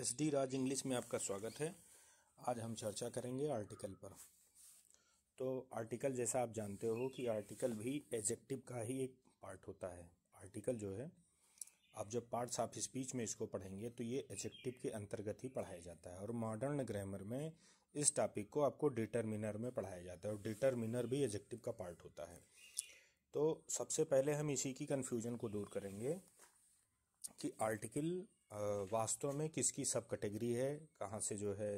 S D राज English में आपका स्वागत है आज हम चर्चा करेंगे आर्टिकल पर तो आर्टिकल जैसा आप जानते हो कि आर्टिकल भी एजेक्टिव का ही एक पार्ट होता है आर्टिकल जो है आप जब पार्ट्स ऑफ स्पीच में इसको पढ़ेंगे तो ये एजेक्टिव के अंतर्गत ही पढ़ाया जाता है और मॉडर्न ग्रामर में इस टॉपिक को आपको डिटर्मिनर में पढ़ाया जाता है और डिटर्मिनर भी एजेक्टिव का पार्ट होता है तो सबसे पहले हम इसी की कन्फ्यूजन को दूर करेंगे कि आर्टिकल वास्तव में किसकी सब कैटेगरी है कहाँ से जो है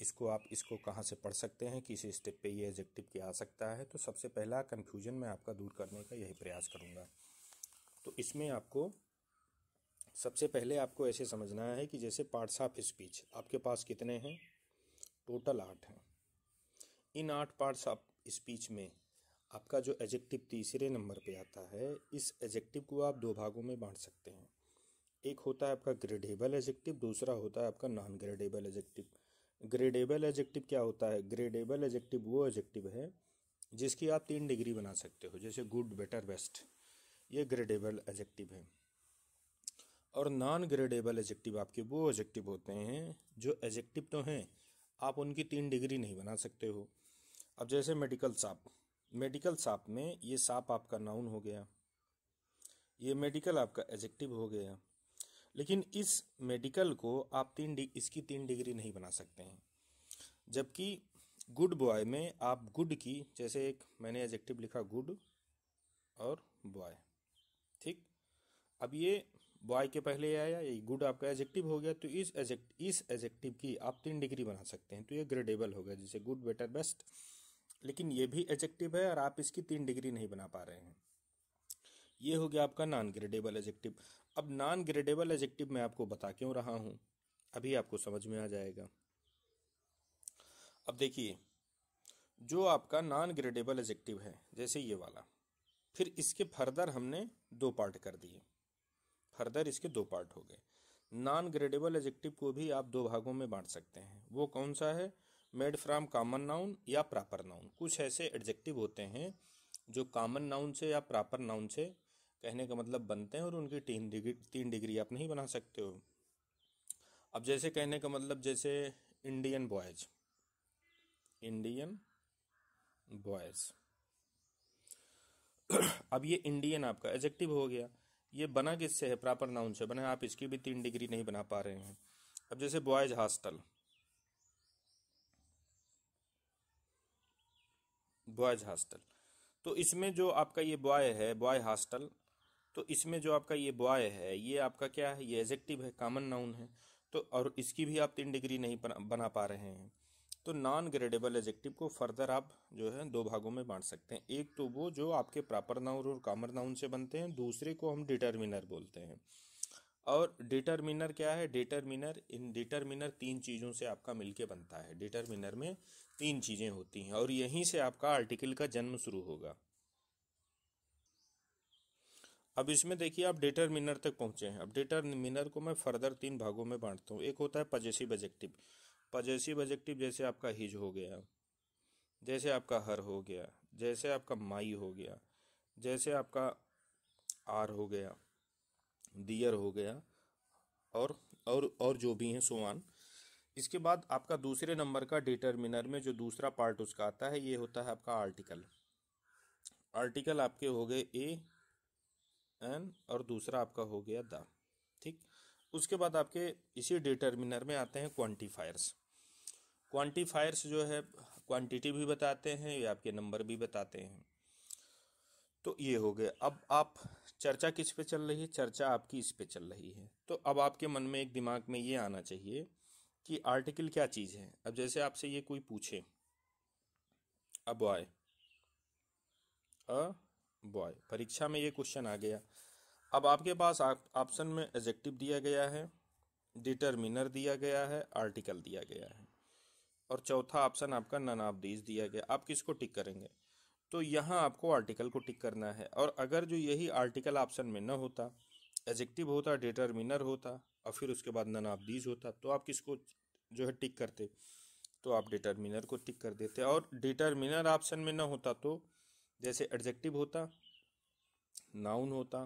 इसको आप इसको कहाँ से पढ़ सकते हैं किस स्टेप पे ये एजेक्टिव क्या आ सकता है तो सबसे पहला कन्फ्यूजन मैं आपका दूर करने का यही प्रयास करूँगा तो इसमें आपको सबसे पहले आपको ऐसे समझना है कि जैसे पार्ट्स ऑफ स्पीच आपके पास कितने हैं टोटल आठ हैं इन आठ पार्ट्स ऑफ स्पीच में आपका जो एजेक्टिव तीसरे नंबर पे आता है इस एजेक्टिव को आप दो भागों में बांट सकते हैं एक होता है आपका ग्रेडेबल एजेक्टिव दूसरा होता है आपका non gradable adjective gradable adjective क्या होता है ग्रेडेबल एजेक्टिव वो एजेक्टिव है जिसकी आप तीन डिग्री बना सकते हो जैसे गुड बेटर बेस्ट ये ग्रेडेबल एजेक्टिव है और नॉन ग्रेडेबल एजेक्टिव आपके वो एजेक्टिव होते हैं जो एजेक्टिव तो हैं आप उनकी तीन डिग्री नहीं बना सकते हो अब जैसे मेडिकल साप मेडिकल साप में ये साप आपका नाउन हो गया ये मेडिकल आपका एजेक्टिव हो गया लेकिन इस मेडिकल को आप तीन डि इसकी तीन डिग्री नहीं बना सकते हैं जबकि गुड बॉय में आप गुड की जैसे एक मैंने एजेक्टिव लिखा गुड और बॉय ठीक अब ये बॉय के पहले आया ये गुड आपका एजेक्टिव हो गया तो इस एजेक्ट इस एजेक्टिव की आप तीन डिग्री बना सकते हैं तो ये ग्रेडेबल हो गया जैसे गुड बेटर बेस्ट लेकिन ये भी एजेक्टिव है और आप इसकी तीन डिग्री नहीं बना पा रहे हैं ये हो गया आपका नॉन ग्रेडेबल एजेक्टिव अब नॉन ग्रेडेबल एजेक्टिव मैं आपको बता क्यों रहा हूँ अभी आपको समझ में आ जाएगा अब देखिए जो आपका नॉन ग्रेडेबल एजेक्टिव है जैसे ये वाला फिर इसके फर्दर हमने दो पार्ट कर दिए फर्दर इसके दो पार्ट हो गए नॉन ग्रेडेबल एजेक्टिव को भी आप दो भागों में बांट सकते हैं वो कौन सा है मेड फ्राम कॉमन नाउन या प्रॉपर नाउन कुछ ऐसे एडजेक्टिव होते हैं जो कॉमन नाउन से या प्रॉपर नाउन से कहने का मतलब बनते हैं और उनकी तीन डिग्री तीन डिग्री आप नहीं बना सकते हो अब जैसे कहने का मतलब जैसे इंडियन बॉयज इंडियन बॉयज अब ये इंडियन आपका एजेक्टिव हो गया ये बना किससे है प्रॉपर नाउन से बना आप इसकी भी तीन डिग्री नहीं बना पा रहे हैं अब जैसे बॉयज हॉस्टल बॉयज हॉस्टल तो इसमें जो आपका ये बॉय है बॉय हॉस्टल तो इसमें जो आपका ये बॉय है ये आपका क्या है ये एजेक्टिव है कॉमन नाउन है तो और इसकी भी आप तीन डिग्री नहीं बना पा रहे हैं तो नॉन ग्रेडेबल एजेक्टिव को फर्दर आप जो है दो भागों में बांट सकते हैं एक तो वो जो आपके प्रॉपर नाउन और कॉमन नाउन से बनते हैं दूसरे को हम डिटर्मिनर बोलते हैं और डिटर्मिनर क्या है डिटर्मिनर इन डिटर्मिनर तीन चीज़ों से आपका मिलके बनता है डिटर्मिनर में तीन चीज़ें होती हैं और यहीं से आपका आर्टिकल का जन्म शुरू होगा अब इसमें देखिए आप डिटरमिनर तक पहुंचे हैं अब डिटरमिनर को मैं फर्दर तीन भागों में बांटता हूँ एक होता है पजेसिव एजेक्टिव पजेसिव एजेक्टिव जैसे आपका हिज हो गया जैसे आपका हर हो गया जैसे आपका माई हो गया जैसे आपका आर हो गया दियर हो गया और और और जो भी हैं सुवान इसके बाद आपका दूसरे नंबर का डिटरमिनर में जो दूसरा पार्ट उसका आता है ये होता है आपका आर्टिकल आर्टिकल आपके हो गए ए एन और दूसरा आपका हो गया द ठीक उसके बाद आपके इसी डिटर्मिनर में आते हैं क्वांटिफायर्स क्वांटिफायर्स जो है क्वांटिटी भी बताते हैं या आपके नंबर भी बताते हैं तो ये हो गया अब आप चर्चा किस पे चल रही है चर्चा आपकी इस पे चल रही है तो अब आपके मन में एक दिमाग में ये आना चाहिए कि आर्टिकल क्या चीज़ है अब जैसे आपसे ये कोई पूछे अब आए अ बॉय परीक्षा में ये क्वेश्चन आ गया अब आपके पास ऑप्शन में एजेक्टिव दिया गया है डिटर्मिनर दिया गया है आर्टिकल दिया गया है और चौथा ऑप्शन आपका नन ऑफ दीज दिया गया आप किसको टिक करेंगे तो यहाँ आपको आर्टिकल को टिक करना है और अगर जो यही आर्टिकल ऑप्शन में न होता एजेक्टिव होता डिटर्मिनर होता और फिर उसके बाद नन ऑफ दीज होता तो आप किसको जो है टिक करते तो आप डिटर्मिनर को टिक कर देते और डिटर्मिनर ऑप्शन में न होता तो जैसे एडजेक्टिव होता नाउन होता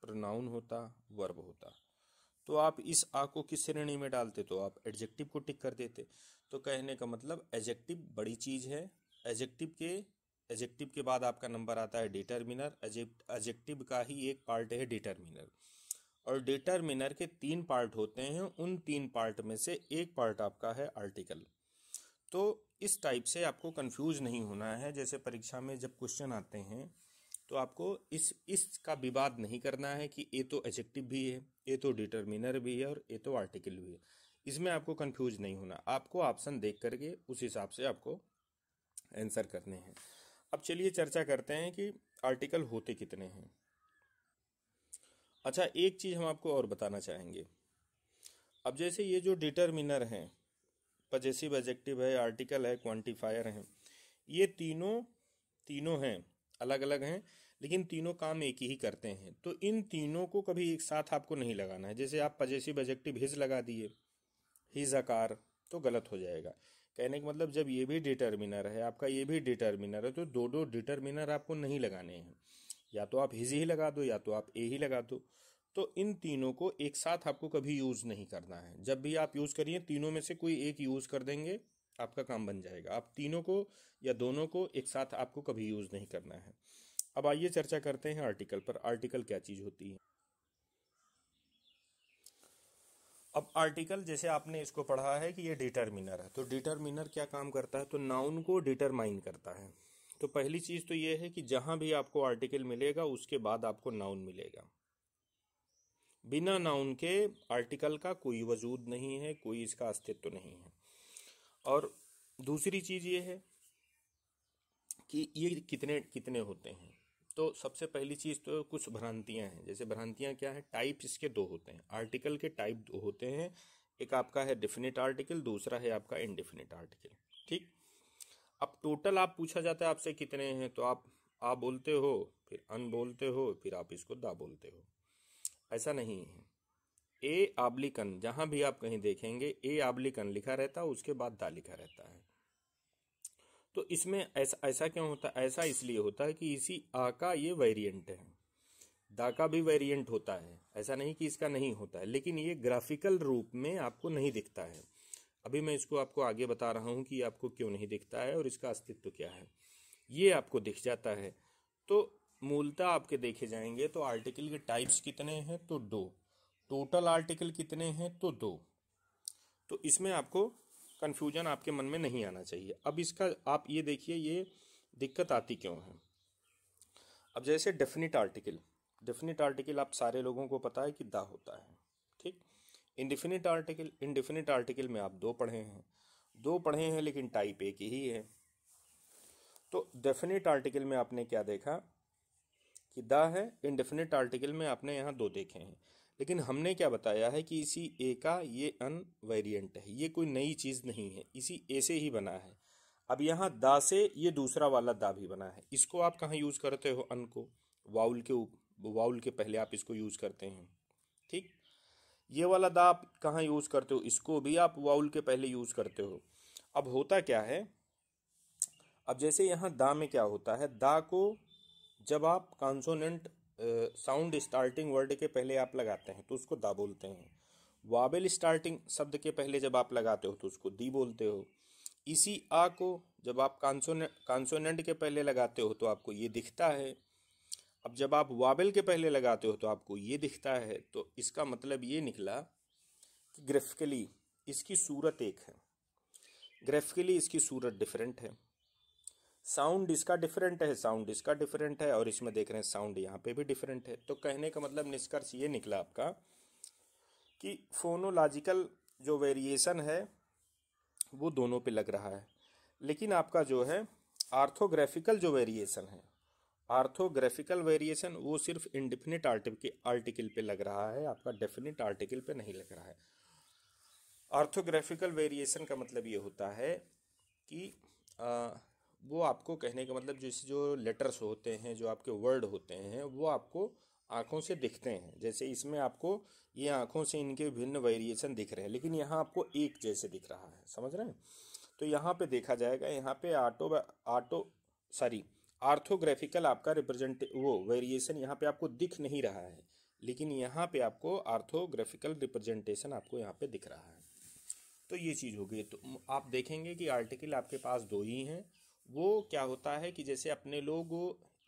प्रोनाउन होता वर्ब होता तो आप इस आ को किस श्रेणी में डालते तो आप एडजेक्टिव को टिक कर देते तो कहने का मतलब एडजेक्टिव बड़ी चीज़ है एडजेक्टिव के एडजेक्टिव के बाद आपका नंबर आता है डिटर्मिनर एडजेक्टिव का ही एक पार्ट है डिटर्मिनर और डिटर्मिनर के तीन पार्ट होते हैं उन तीन पार्ट में से एक पार्ट आपका है आर्टिकल तो इस टाइप से आपको कंफ्यूज नहीं होना है जैसे परीक्षा में जब क्वेश्चन आते हैं तो आपको इस इसका विवाद नहीं करना है कि ए तो एजेक्टिव भी है ए तो डिटर्मिनर भी है और ए तो आर्टिकल भी है इसमें आपको कंफ्यूज नहीं होना आपको ऑप्शन देख करके उस हिसाब से आपको आंसर करने हैं अब चलिए चर्चा करते हैं कि आर्टिकल होते कितने हैं अच्छा एक चीज़ हम आपको और बताना चाहेंगे अब जैसे ये जो डिटर्मिनर हैं पजेसिव एजेक्टिव है आर्टिकल है क्वांटिफायर है ये तीनों तीनों हैं अलग अलग हैं लेकिन तीनों काम एक ही करते हैं तो इन तीनों को कभी एक साथ आपको नहीं लगाना है जैसे आप पजेसिव एजेक्टिव हिज लगा दिए हिज अकार तो गलत हो जाएगा कहने का मतलब जब ये भी डिटर्मिनर है आपका ये भी डिटर्मिनर है तो दो दो डिटर्मिनर आपको नहीं लगाने हैं या तो आप हिज ही लगा दो या तो आप ए ही लगा दो तो इन तीनों को एक साथ आपको कभी यूज नहीं करना है जब भी आप यूज करिए तीनों में से कोई एक यूज कर देंगे आपका काम बन जाएगा आप तीनों को या दोनों को एक साथ आपको कभी यूज नहीं करना है अब आइए चर्चा करते हैं आर्टिकल पर आर्टिकल क्या चीज होती है अब आर्टिकल जैसे आपने इसको पढ़ा है कि ये डिटर्मिनर है तो डिटर्मिनर क्या काम करता है तो नाउन को डिटरमाइन करता है तो पहली चीज तो ये है कि जहां भी आपको आर्टिकल मिलेगा उसके बाद आपको नाउन मिलेगा बिना नाउन के आर्टिकल का कोई वजूद नहीं है कोई इसका अस्तित्व नहीं है और दूसरी चीज़ ये है कि ये कितने कितने होते हैं तो सबसे पहली चीज़ तो कुछ भ्रांतियां हैं जैसे भ्रांतियां क्या है टाइप इसके दो होते हैं आर्टिकल के टाइप दो होते हैं एक आपका है डिफिनिट आर्टिकल दूसरा है आपका इनडिफिनिट आर्टिकल ठीक अब टोटल आप पूछा जाता है आपसे कितने हैं तो आप आ बोलते हो फिर अन बोलते हो फिर आप इसको दा बोलते हो ऐसा नहीं है ए आबलिकन जहां भी आप कहीं देखेंगे ए आबलिकन लिखा रहता है उसके बाद दा लिखा रहता है तो इसमें ऐसा ऐसा क्यों होता है ऐसा इसलिए होता है कि इसी आ का ये वेरिएंट है दा का भी वेरिएंट होता है ऐसा नहीं कि इसका नहीं होता है लेकिन ये ग्राफिकल रूप में आपको नहीं दिखता है अभी मैं इसको आपको आगे बता रहा हूँ कि आपको क्यों नहीं दिखता है और इसका अस्तित्व क्या है ये आपको दिख जाता है तो मूलतः आपके देखे जाएंगे तो आर्टिकल के टाइप्स कितने हैं तो दो टोटल आर्टिकल कितने हैं तो दो तो इसमें आपको कन्फ्यूजन आपके मन में नहीं आना चाहिए अब इसका आप ये देखिए ये दिक्कत आती क्यों है अब जैसे डेफिनेट आर्टिकल डेफिनेट आर्टिकल आप सारे लोगों को पता है कि दा होता है ठीक इनडिफिनिट आर्टिकल इनडिफिनिट आर्टिकल में आप दो पढ़े हैं दो पढ़े हैं लेकिन टाइप एक ही है तो डेफिनेट आर्टिकल में आपने क्या देखा कि द है इनडेफिनेट आर्टिकल में आपने यहाँ दो देखे हैं लेकिन हमने क्या बताया है कि इसी ए का ये अन वेरियंट है ये कोई नई चीज़ नहीं है इसी ए से ही बना है अब यहाँ दा से ये दूसरा वाला दा भी बना है इसको आप कहाँ यूज़ करते हो अन को वाउल के वाउल के पहले आप इसको यूज़ करते हैं ठीक ये वाला दा आप कहाँ यूज़ करते हो इसको भी आप वाउल के पहले यूज़ करते हो अब होता क्या है अब जैसे यहाँ दा में क्या होता है दा को जब आप कॉन्सोनेंट साउंड स्टार्टिंग वर्ड के पहले आप लगाते हैं तो उसको दा बोलते हैं वाबेल स्टार्टिंग शब्द के पहले जब आप लगाते हो तो उसको दी बोलते हो इसी आ को जब आप कॉन्सोनेंट कॉन्सोनेंट के पहले लगाते हो तो आपको ये दिखता है अब जब आप वाबेल के पहले लगाते हो तो आपको ये दिखता है तो इसका मतलब ये निकला कि ग्रेफिकली इसकी सूरत एक है ग्रेफिकली इसकी सूरत डिफरेंट है साउंड इसका डिफरेंट है साउंड इसका डिफरेंट है और इसमें देख रहे हैं साउंड यहाँ पे भी डिफरेंट है तो कहने का मतलब निष्कर्ष ये निकला आपका कि फोनोलॉजिकल जो वेरिएशन है वो दोनों पे लग रहा है लेकिन आपका जो है आर्थोग्राफिकल जो वेरिएशन है आर्थोग्राफिकल वेरिएशन वो सिर्फ इंडिफिनिट आर्टिकल पर लग रहा है आपका डेफिनेट आर्टिकल पर नहीं लग रहा है आर्थोग्राफिकल वेरिएशन का मतलब ये होता है कि आ, वो आपको कहने का मतलब जैसे जो लेटर्स होते हैं जो आपके वर्ड होते हैं वो आपको आँखों से दिखते हैं जैसे इसमें आपको ये आँखों से इनके भिन्न वेरिएशन दिख रहे हैं लेकिन यहाँ आपको एक जैसे दिख रहा है समझ रहे हैं तो यहाँ पे देखा जाएगा यहाँ पे आटो आटो सॉरी आर्थोग्राफिकल आपका रिप्रेजेंट वो वेरिएशन यहाँ पे आपको दिख नहीं रहा है लेकिन यहाँ पे आपको आर्थोग्राफिकल रिप्रेजेंटेशन आपको यहाँ पे दिख रहा है तो ये चीज़ हो गई तो आप देखेंगे कि आर्टिकल आपके पास दो ही हैं वो क्या होता है कि जैसे अपने लोग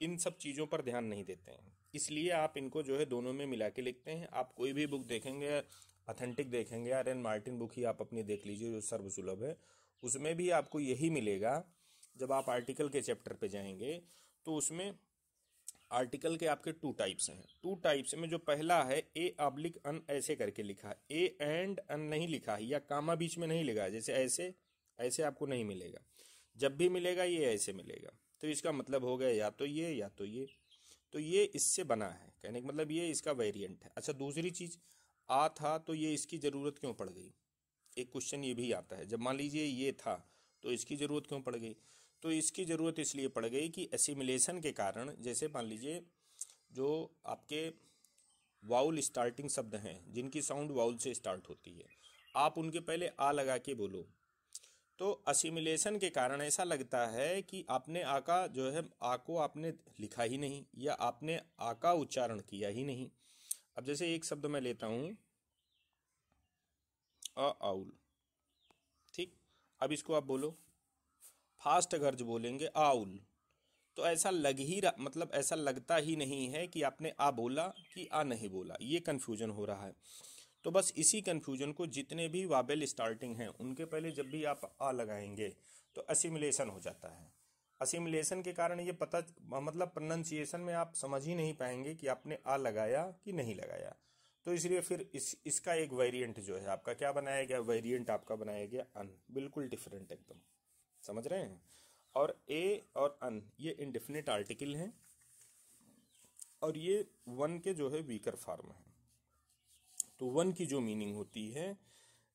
इन सब चीज़ों पर ध्यान नहीं देते हैं इसलिए आप इनको जो है दोनों में मिला के लिखते हैं आप कोई भी बुक देखेंगे अथेंटिक देखेंगे या एन मार्टिन बुक ही आप अपनी देख लीजिए जो सर्वसुलभ है उसमें भी आपको यही मिलेगा जब आप आर्टिकल के चैप्टर पे जाएंगे तो उसमें आर्टिकल के आपके टू टाइप्स हैं टू टाइप्स में जो पहला है ए अब्लिक अन ऐसे करके लिखा है ए एंड अन नहीं लिखा है या कामा बीच में नहीं लिखा है जैसे ऐसे ऐसे आपको नहीं मिलेगा जब भी मिलेगा ये ऐसे मिलेगा तो इसका मतलब हो गया या तो ये या तो ये तो ये इससे बना है कहने का मतलब ये इसका वेरिएंट है अच्छा दूसरी चीज़ आ था तो ये इसकी ज़रूरत क्यों पड़ गई एक क्वेश्चन ये भी आता है जब मान लीजिए ये था तो इसकी ज़रूरत क्यों पड़ गई तो इसकी ज़रूरत इसलिए पड़ गई कि एसिमिलेशन के कारण जैसे मान लीजिए जो आपके वाउल स्टार्टिंग शब्द हैं जिनकी साउंड वाउल से स्टार्ट होती है आप उनके पहले आ लगा के बोलो तो असिमिलेशन के कारण ऐसा लगता है कि आपने आका जो है आ को आपने लिखा ही नहीं या आपने आका उच्चारण किया ही नहीं अब जैसे एक शब्द मैं लेता हूं आउल ठीक अब इसको आप बोलो फास्ट गर्ज बोलेंगे आउल तो ऐसा लग ही रहा मतलब ऐसा लगता ही नहीं है कि आपने आ बोला कि आ नहीं बोला ये कन्फ्यूजन हो रहा है तो बस इसी कन्फ्यूजन को जितने भी वाबेल स्टार्टिंग हैं उनके पहले जब भी आप आ लगाएंगे तो असिमुलेशन हो जाता है असिमुलेशन के कारण ये पता मतलब प्रोनाउंसिएशन में आप समझ ही नहीं पाएंगे कि आपने आ लगाया कि नहीं लगाया तो इसलिए फिर इस इसका एक वेरिएंट जो है आपका क्या बनाया गया वेरिएंट आपका बनाया गया अन बिल्कुल डिफरेंट एकदम समझ रहे हैं और ए और अन ये इनडिफिनिट आर्टिकल हैं और ये वन के जो है वीकर फॉर्म है तो वन की जो मीनिंग होती है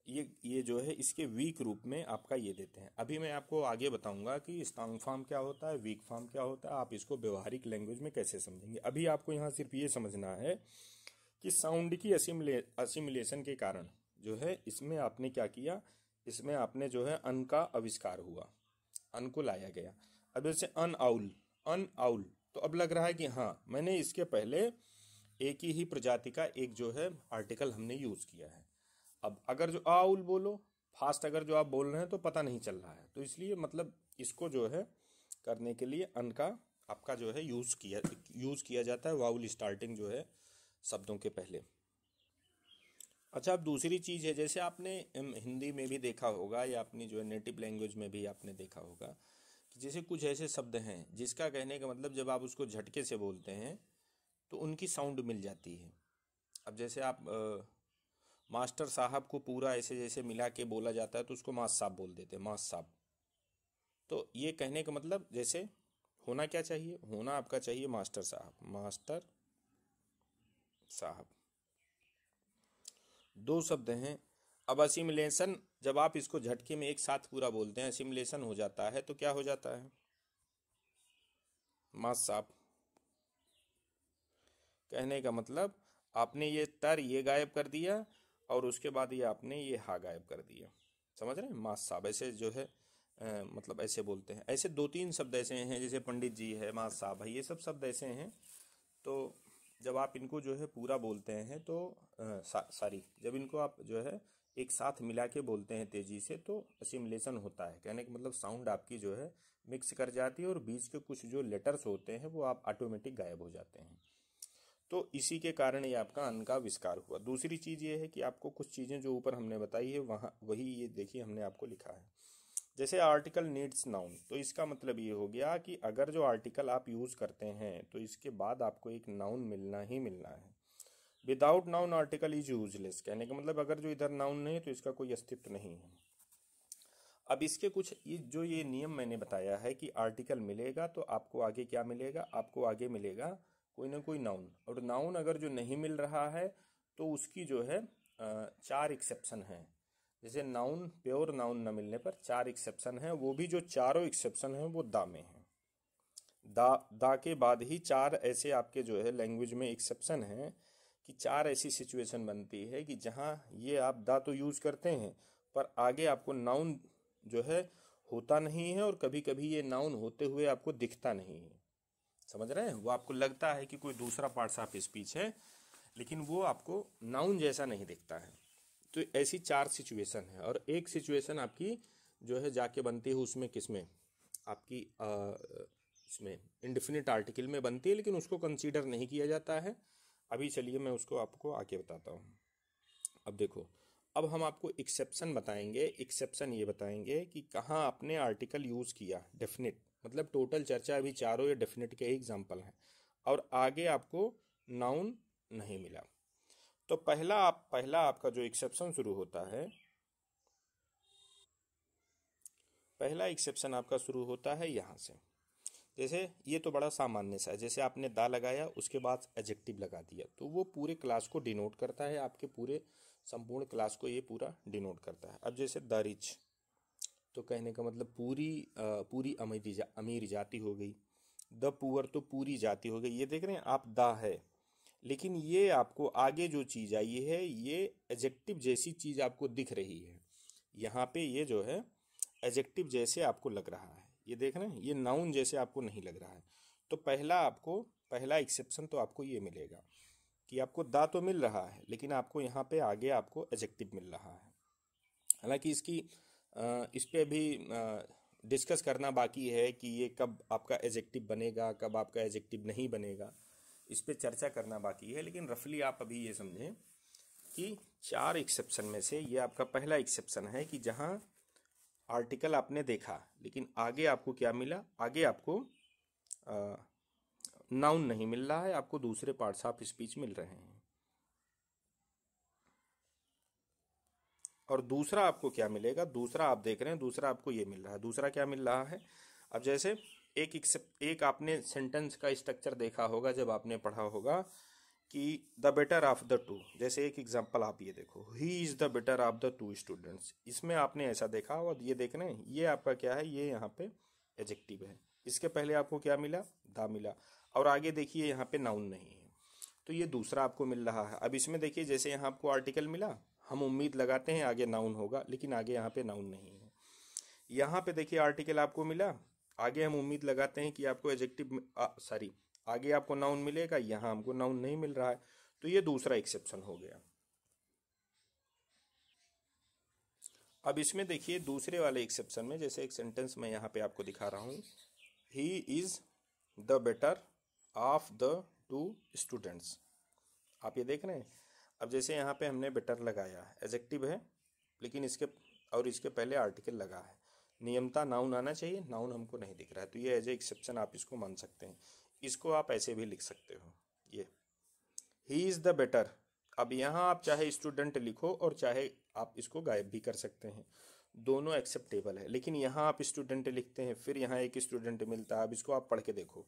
ये ये जो है इसके वीक रूप में आपका ये देते हैं अभी मैं आपको आगे बताऊंगा कि स्ट्रांग फॉर्म क्या होता है वीक फॉर्म क्या होता है आप इसको व्यवहारिक लैंग्वेज में कैसे समझेंगे अभी आपको यहाँ सिर्फ ये समझना है कि साउंड की असिमले असिमुलेशन के कारण जो है इसमें आपने क्या किया इसमें आपने जो है अन का आविष्कार हुआ अन को लाया गया अब जैसे अन आउल अन आउल तो अब लग रहा है कि हाँ मैंने इसके पहले एक ही प्रजाति का एक जो है आर्टिकल हमने यूज किया है अब अगर जो आउल बोलो फास्ट अगर जो आप बोल रहे हैं तो पता नहीं चल रहा है तो इसलिए मतलब इसको जो है करने के लिए अन का आपका जो है यूज किया यूज किया जाता है वाउल स्टार्टिंग जो है शब्दों के पहले अच्छा अब दूसरी चीज़ है जैसे आपने हिंदी में भी देखा होगा या अपनी जो है नेटिव लैंग्वेज में भी आपने देखा होगा कि जैसे कुछ ऐसे शब्द हैं जिसका कहने का मतलब जब आप उसको झटके से बोलते हैं तो उनकी साउंड मिल जाती है अब जैसे आप आ, मास्टर साहब को पूरा ऐसे जैसे मिला के बोला जाता है तो उसको मास साहब बोल देते हैं मास साहब तो ये कहने का मतलब जैसे होना क्या चाहिए होना आपका चाहिए मास्टर साहब मास्टर साहब दो शब्द हैं अब असिमिलेशन जब आप इसको झटके में एक साथ पूरा बोलते हैं असिमिलेशन हो जाता है तो क्या हो जाता है मास साहब कहने का मतलब आपने ये तर ये गायब कर दिया और उसके बाद ये आपने ये हा गायब कर दिया समझ रहे हैं मास साहब ऐसे जो है आ, मतलब ऐसे बोलते हैं ऐसे दो तीन शब्द ऐसे हैं जैसे पंडित जी है मास साहब है ये सब शब्द ऐसे हैं तो जब आप इनको जो है पूरा बोलते हैं तो सॉरी जब इनको आप जो है एक साथ मिला के बोलते हैं तेजी से तो सिमुलेशन होता है कहने का मतलब साउंड आपकी जो है मिक्स कर जाती है और बीच के कुछ जो लेटर्स होते हैं वो आप ऑटोमेटिक गायब हो जाते हैं तो इसी के कारण ये आपका अन्न का विस्कार हुआ दूसरी चीज़ ये है कि आपको कुछ चीज़ें जो ऊपर हमने बताई है वहाँ वही ये देखिए हमने आपको लिखा है जैसे आर्टिकल नीड्स नाउन तो इसका मतलब ये हो गया कि अगर जो आर्टिकल आप यूज़ करते हैं तो इसके बाद आपको एक नाउन मिलना ही मिलना है without noun article is useless कहने का मतलब अगर जो इधर नाउन नहीं तो इसका कोई अस्तित्व नहीं है अब इसके कुछ जो ये नियम मैंने बताया है कि आर्टिकल मिलेगा तो आपको आगे क्या मिलेगा आपको आगे मिलेगा कोई ना कोई नाउन और नाउन अगर जो नहीं मिल रहा है तो उसकी जो है चार एक्सेप्शन हैं जैसे नाउन प्योर नाउन न मिलने पर चार एक्सेप्शन हैं वो भी जो चारों एक्सेप्शन हैं वो दा में हैं दा दा के बाद ही चार ऐसे आपके जो है लैंग्वेज में एक्सेप्शन हैं कि चार ऐसी सिचुएशन बनती है कि जहाँ ये आप दा तो यूज़ करते हैं पर आगे आपको नाउन जो है होता नहीं है और कभी कभी ये नाउन होते हुए आपको दिखता नहीं है समझ रहे हैं वो आपको लगता है कि कोई दूसरा पार्ट्स ऑफ स्पीच है लेकिन वो आपको नाउन जैसा नहीं दिखता है तो ऐसी चार सिचुएशन है और एक सिचुएशन आपकी जो है जाके बनती है उसमें किस में आपकी आ, इसमें इंडिफिनिट आर्टिकल में बनती है लेकिन उसको कंसीडर नहीं किया जाता है अभी चलिए मैं उसको आपको आके बताता हूँ अब देखो अब हम आपको एक्सेप्शन बताएंगे एक्सेप्शन ये बताएंगे कि कहाँ आपने आर्टिकल यूज़ किया डेफिनेट मतलब टोटल चर्चा अभी चारों या डेफिनेट के ही एग्जाम्पल हैं और आगे आपको नाउन नहीं मिला तो पहला आप पहला आपका जो एक्सेप्शन शुरू होता है पहला एक्सेप्शन आपका शुरू होता है यहाँ से जैसे ये तो बड़ा सामान्य सा है जैसे आपने दा लगाया उसके बाद एजेक्टिव लगा दिया तो वो पूरे क्लास को डिनोट करता है आपके पूरे संपूर्ण क्लास को ये पूरा डिनोट करता है अब जैसे द रिच तो कहने का मतलब पूरी आ, पूरी अमीर जा, अमीर जाति हो गई द पुअर तो पूरी जाति हो गई ये देख रहे हैं आप द है लेकिन ये आपको आगे जो चीज़ आई है ये एजेक्टिव जैसी चीज़ आपको दिख रही है यहाँ पे ये जो है एजेक्टिव जैसे आपको लग रहा है ये देख रहे हैं ये नाउन जैसे आपको नहीं लग रहा है तो पहला आपको पहला एक्सेप्शन तो आपको ये मिलेगा कि आपको दा तो मिल रहा है लेकिन आपको यहाँ पे आगे आपको एजेक्टिव मिल रहा है हालांकि इसकी इस पर भी डिस्कस करना बाकी है कि ये कब आपका एजेक्टिव बनेगा कब आपका एजेक्टिव नहीं बनेगा इस पर चर्चा करना बाकी है लेकिन रफली आप अभी ये समझें कि चार एक्सेप्शन में से ये आपका पहला एक्सेप्शन है कि जहाँ आर्टिकल आपने देखा लेकिन आगे आपको क्या मिला आगे आपको नाउन नहीं मिल रहा है आपको दूसरे पार्ट्स ऑफ स्पीच मिल रहे हैं और दूसरा आपको क्या मिलेगा दूसरा आप देख रहे हैं दूसरा आपको ये मिल रहा है दूसरा क्या मिल रहा है अब जैसे एक एक आपने सेंटेंस का स्ट्रक्चर देखा होगा जब आपने पढ़ा होगा कि the better of the two जैसे एक एग्जाम्पल आप ये देखो he is the better of the two students इसमें आपने ऐसा देखा और ये देख रहे हैं ये आपका क्या है ये यहाँ पे एजेक्टिव है इसके पहले आपको क्या मिला दा मिला और आगे देखिए यहाँ पे नाउन नहीं है तो ये दूसरा आपको मिल रहा है अब इसमें देखिए जैसे यहाँ आपको आर्टिकल मिला हम उम्मीद लगाते हैं आगे नाउन होगा लेकिन आगे यहाँ पे नाउन नहीं है यहाँ पे देखिए आर्टिकल आपको मिला आगे हम उम्मीद लगाते हैं कि आपको एजेक्टिव सॉरी आगे आपको नाउन मिलेगा यहाँ हमको नाउन नहीं मिल रहा है तो ये दूसरा एक्सेप्शन हो गया अब इसमें देखिए दूसरे वाले एक्सेप्शन में जैसे एक सेंटेंस मैं यहाँ पे आपको दिखा रहा हूँ he is the better of the two students आप ये देख रहे हैं अब जैसे यहाँ पे हमने बेटर लगाया है एजेक्टिव है लेकिन इसके और इसके पहले आर्टिकल लगा है नियमता नाउन आना चाहिए नाउन हमको नहीं दिख रहा है तो ये एज ए एक्सेप्शन आप इसको मान सकते हैं इसको आप ऐसे भी लिख सकते हो ये ही इज़ द बेटर अब यहाँ आप चाहे स्टूडेंट लिखो और चाहे आप इसको गायब भी कर सकते हैं दोनों एक्सेप्टेबल है लेकिन यहाँ आप स्टूडेंट लिखते हैं फिर यहाँ एक स्टूडेंट मिलता है अब इसको आप पढ़ के देखो